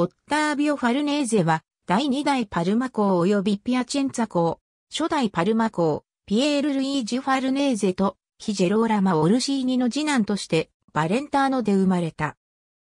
オッタービオ・ファルネーゼは、第2代パルマ公及びピアチェンツァ公、初代パルマ公、ピエール・ルイージ・ファルネーゼと、ヒジェローラマ・オルシーニの次男として、バレンターノで生まれた。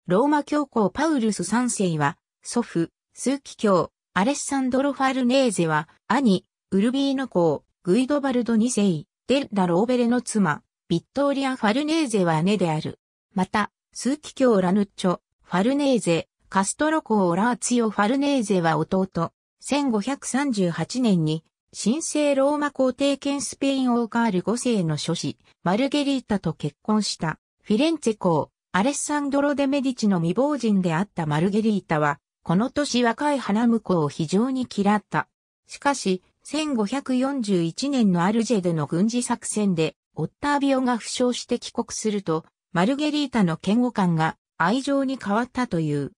ローマ教皇パウルス3世は、祖父、ーキ教、アレッサンドロ・ファルネーゼは、兄、ウルビーノ公、グイドバルド2世、デッダ・ローベレの妻、ビットーリア・ファルネーゼは姉である。また、ーキ教ラヌッチョ、ファルネーゼ、カストロ公ラーツィオ・ファルネーゼは弟。1538年に、神聖ローマ皇帝兼スペインオーカール5世の諸子、マルゲリータと結婚した。フィレンツェ公、アレッサンドロ・デ・メディチの未亡人であったマルゲリータは、この年若い花婿を非常に嫌った。しかし、1541年のアルジェでの軍事作戦で、オッタービオが負傷して帰国すると、マルゲリータの嫌悪感が愛情に変わったという。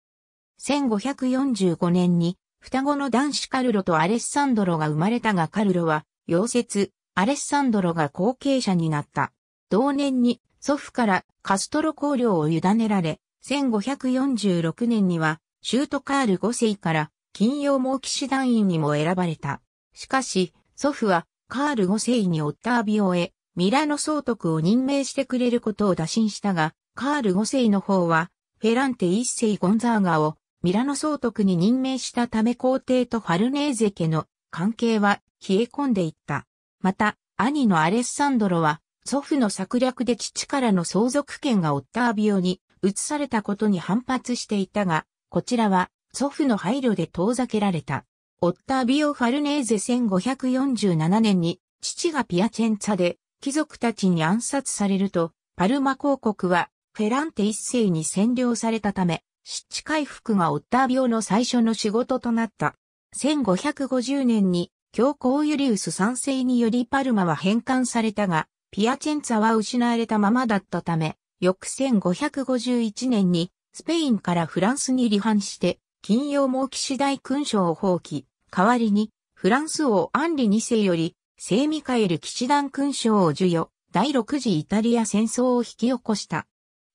1545年に双子の男子カルロとアレッサンドロが生まれたがカルロは溶接、アレッサンドロが後継者になった。同年に祖父からカストロ公領を委ねられ、1546年にはシュートカール5世から金曜も騎士団員にも選ばれた。しかし、祖父はカール5世にオッタービオへミラノ総督を任命してくれることを打診したが、カール5世の方はフェランテ1世ゴンザーガをミラノ総督に任命したため皇帝とファルネーゼ家の関係は冷え込んでいった。また、兄のアレッサンドロは、祖父の策略で父からの相続権がオッタービオに移されたことに反発していたが、こちらは祖父の配慮で遠ざけられた。オッタービオ・ファルネーゼ1547年に父がピアチェンツァで貴族たちに暗殺されると、パルマ公国はフェランテ一世に占領されたため、湿地回復がオッター病の最初の仕事となった。1550年に教皇ユリウス三世によりパルマは返還されたが、ピアチェンツァは失われたままだったため、翌1551年にスペインからフランスに離反して、金曜も騎士大勲章を放棄、代わりにフランス王アンリ二世より聖ミカエル騎士団勲章を授与、第6次イタリア戦争を引き起こした。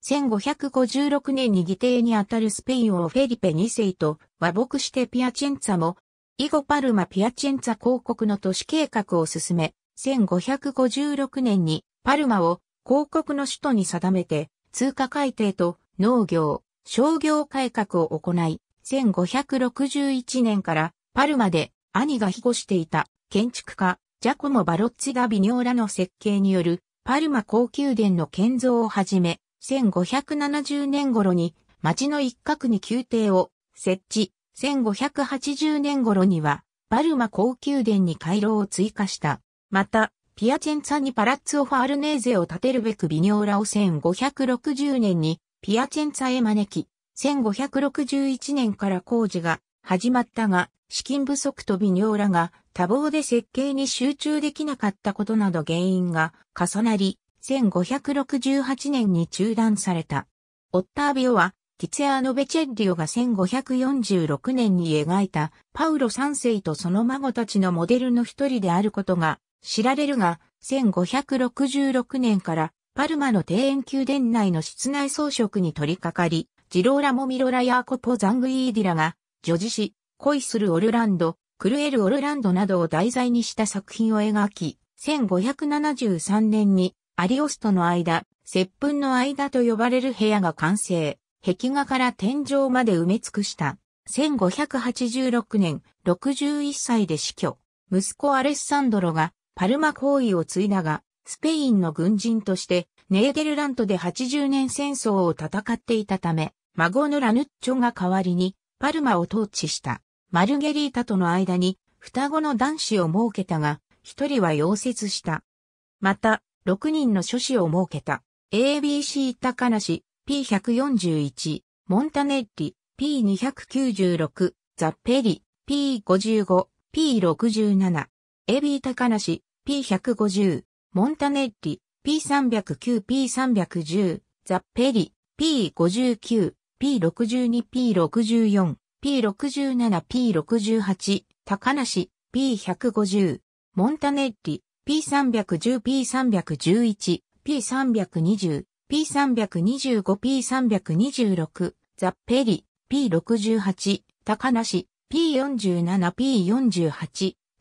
1556年に議定にあたるスペイン王フェリペ2世と和睦してピアチェンツァも、以後パルマピアチェンツァ公国の都市計画を進め、1556年にパルマを公国の首都に定めて、通貨改定と農業、商業改革を行い、1561年からパルマで兄が庇護していた建築家、ジャコモ・バロッツィダ・ビニョーラの設計によるパルマ高宮殿の建造をはじめ、1570年頃に町の一角に宮廷を設置、1580年頃にはバルマ高級殿に回廊を追加した。また、ピアチェンツァにパラッツォ・ファールネーゼを建てるべくビニョーラを1560年にピアチェンツァへ招き、1561年から工事が始まったが、資金不足とビニョーラが多忙で設計に集中できなかったことなど原因が重なり、1568年に中断された。オッタービオは、ティツェアノ・ベチェッリオが1546年に描いたパウロ3世とその孫たちのモデルの一人であることが知られるが、1566年からパルマの庭園宮殿内の室内装飾に取り掛かり、ジローラ・モミロラ・ヤーコポ・ザングイーディラが、女児詩、恋するオルランド、クルエル・オルランドなどを題材にした作品を描き、1573年にアリオスとの間、接吻の間と呼ばれる部屋が完成、壁画から天井まで埋め尽くした。1586年、61歳で死去。息子アレッサンドロがパルマ行為を継いだが、スペインの軍人としてネーデルラントで80年戦争を戦っていたため、孫のラヌッチョが代わりにパルマを統治した。マルゲリータとの間に双子の男子を設けたが、一人は溶接した。また、6人の書士を設けた。ABC 高梨 P141、モンタネッリ P296、ザッペリ P55、P67、AB 高梨 P150、モンタネッリ P309、P310、ザッペリ P59、P62、P64、P67、P68、高梨 P150、モンタネッリ P310、P311、P320、P325、P326、ザッペリ、P68、高梨、P47、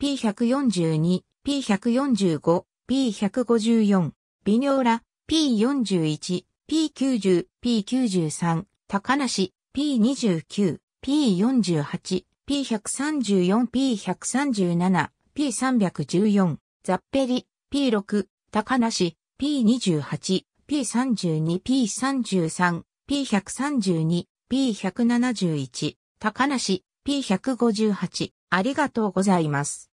P48、P142、P145、P154、ビニョーラ、P41、P90、P93、高梨、P29、P48、P134、P137、P314、ザッペリ、P6、高梨、P28、P32、P33、P132、P171、高梨、P158、ありがとうございます。